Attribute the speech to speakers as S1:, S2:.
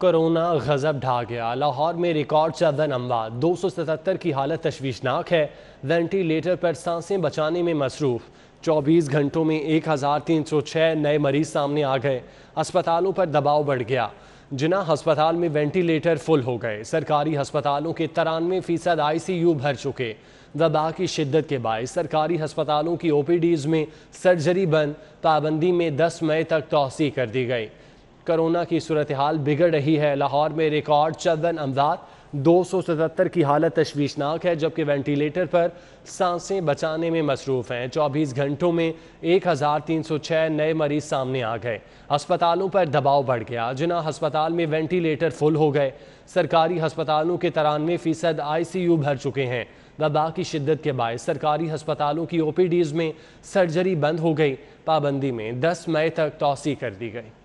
S1: corona गजब ढा गया लाहौर में रिकॉर्ड चादन अमवार दो सौ सतहत्तर की हालत तशवीशनाक है वेंटिलेटर पर सांसें बचाने में मसरूफ चौबीस घंटों में एक हज़ार तीन सौ छः नए मरीज सामने आ गए अस्पतालों पर दबाव बढ़ गया जिना हस्पताल में वेंटिलेटर फुल हो गए सरकारी अस्पतालों के तिरानवे फीसद आई सी यू भर चुके वबा की शिद्दत के बायस सरकारी अस्पतालों की ओ पी डीज में सर्जरी बंद पाबंदी में दस मई तक तोसी कर दी गई कोरोना की सूरत हाल बिगड़ रही है लाहौर में रिकॉर्ड चंदन अमदाद दो सौ सतहत्तर की हालत तशवीशनाक है जबकि वेंटिलेटर पर सांसें बचाने में मसरूफ़ हैं चौबीस घंटों में एक हज़ार तीन सौ छः नए मरीज सामने आ गए अस्पतालों पर दबाव बढ़ गया जिना हस्पताल में वेंटिलेटर फुल हो गए सरकारी हस्पतालों के तिरानवे फ़ीसद आई सी यू भर चुके हैं वबा की शिद्दत के बायस सरकारी हस्पतालों की ओ पी डीज़ में सर्जरी बंद हो गई पाबंदी में दस मई तक तोसी कर दी गई